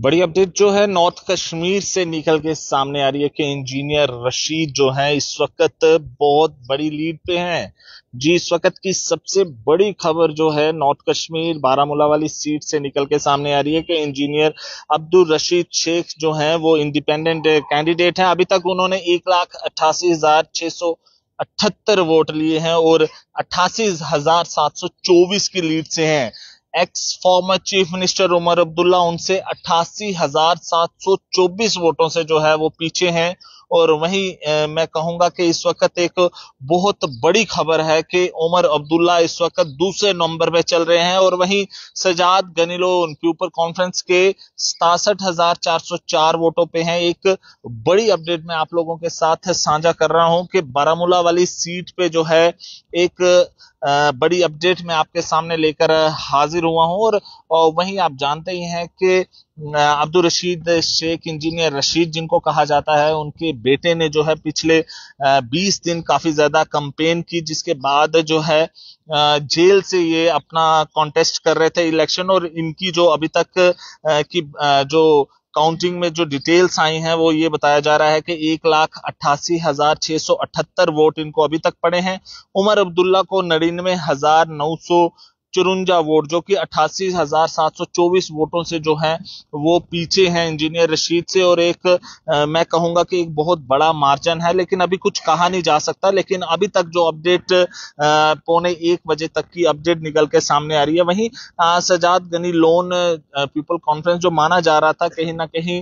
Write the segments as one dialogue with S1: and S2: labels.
S1: बड़ी अपडेट जो है नॉर्थ कश्मीर से निकल के सामने आ रही है कि इंजीनियर रशीद जो है इस वक्त बहुत बड़ी लीड पे हैं जी इस वक्त की सबसे बड़ी खबर जो है नॉर्थ कश्मीर बारामूला वाली सीट से निकल के सामने आ रही है कि इंजीनियर अब्दुल रशीद शेख जो हैं वो इंडिपेंडेंट कैंडिडेट हैं अभी तक उन्होंने एक लाख अट्ठासी हजार छह सौ अठहत्तर वोट लिए हैं और अट्ठासी हजार सात सौ चौबीस की लीड से हैं ex former chief minister Omar Abdullah उनसे अट्ठासी हजार सात सौ चौबीस वोटों से जो है वो पीछे हैं और वही मैं कहूंगा कि इस वक्त एक बहुत बड़ी खबर है कि उमर अब्दुल्ला इस वक्त दूसरे नंबर पे चल रहे हैं और वहीं सजाद गनीलो उनके ऊपर कॉन्फ्रेंस के सतासठ हजार चार सौ चार वोटों पे हैं एक बड़ी अपडेट मैं आप लोगों के साथ साझा कर रहा हूं कि बारामूला वाली सीट पे जो है एक बड़ी अपडेट मैं आपके सामने लेकर हाजिर हुआ हूँ और, और वहीं आप जानते ही हैं कि अब्दुल रशीद शेख इंजीनियर रशीद जिनको कहा जाता है उनके बेटे ने जो है पिछले 20 दिन काफी ज्यादा कंपेन की जिसके बाद जो है जेल से ये अपना कॉन्टेस्ट कर रहे थे इलेक्शन और इनकी जो अभी तक की जो काउंटिंग में जो डिटेल्स आई हैं वो ये बताया जा रहा है कि एक लाख अट्ठासी हजार छह सौ अठहत्तर वोट इनको अभी तक पड़े हैं उमर अब्दुल्ला को नड़िनवे हजार नौ सौ चुरुंजा वोट जो कि अट्ठासी हजार सात सौ चौबीस वोटों से जो है वो पीछे हैं इंजीनियर रशीद से और एक आ, मैं कहूंगा कि एक बहुत बड़ा मार्जन है लेकिन अभी कुछ कहा नहीं जा सकता लेकिन अभी तक जो अपडेट पौने एक बजे तक की अपडेट निकल के सामने आ रही है वहीं सजाद गनी लोन पीपल कॉन्फ्रेंस जो माना जा रहा था कहीं ना कहीं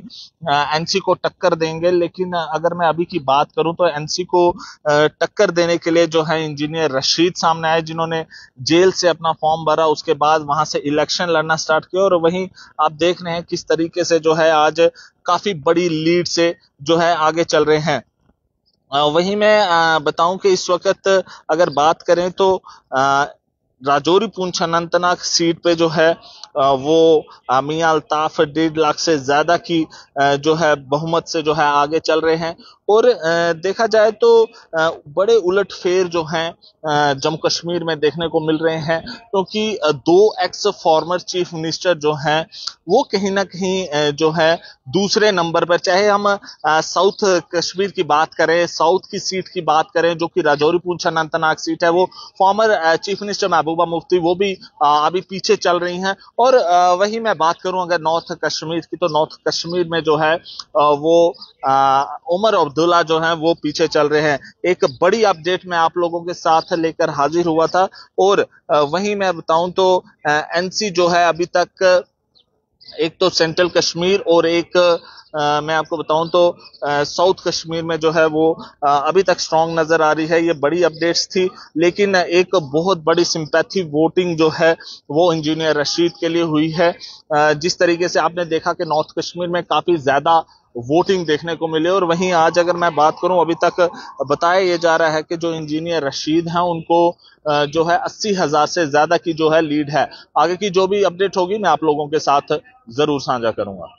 S1: एनसी को टक्कर देंगे लेकिन अगर मैं अभी की बात करूं तो एनसी को टक्कर देने के लिए जो है इंजीनियर रशीद सामने आए जिन्होंने जेल से अपना फॉर्म फॉर्म भरा उसके बाद वहां से इलेक्शन लड़ना स्टार्ट किया और वहीं आप देख रहे हैं किस तरीके से जो है आज काफी बड़ी लीड से जो है आगे चल रहे हैं वहीं मैं बताऊं कि इस वक्त अगर बात करें तो राजौरी पूंछ अनंतनाग सीट पे जो है वो मियाँ अल्ताफ डेढ़ लाख से ज़्यादा की जो है बहुमत से जो है आगे चल रहे हैं और देखा जाए तो बड़े उलट फेर जो हैं जम्मू कश्मीर में देखने को मिल रहे हैं क्योंकि तो दो एक्स फॉर्मर चीफ मिनिस्टर जो हैं वो कहीं ना कहीं जो है दूसरे नंबर पर चाहे हम साउथ कश्मीर की बात करें साउथ की सीट की बात करें जो कि राजौरी पूंछ अनंतनाग सीट है वो फॉर्मर चीफ मिनिस्टर महबूब महबूबा मुफ्ती वो भी अभी पीछे चल रही हैं और वही मैं बात करूं अगर नॉर्थ कश्मीर की तो नॉर्थ कश्मीर में जो है वो उमर अब्दुल्ला जो है वो पीछे चल रहे हैं एक बड़ी अपडेट मैं आप लोगों के साथ लेकर हाजिर हुआ था और वही मैं बताऊं तो एनसी जो है अभी तक एक तो सेंट्रल कश्मीर और एक आ, मैं आपको बताऊं तो साउथ कश्मीर में जो है वो आ, अभी तक स्ट्रांग नज़र आ रही है ये बड़ी अपडेट्स थी लेकिन एक बहुत बड़ी सिंपैथी वोटिंग जो है वो इंजीनियर रशीद के लिए हुई है आ, जिस तरीके से आपने देखा कि नॉर्थ कश्मीर में काफ़ी ज़्यादा वोटिंग देखने को मिले और वहीं आज अगर मैं बात करूं अभी तक बताया ये जा रहा है कि जो इंजीनियर रशीद हैं उनको जो है अस्सी हज़ार से ज़्यादा की जो है लीड है आगे की जो भी अपडेट होगी मैं आप लोगों के साथ ज़रूर साझा करूंगा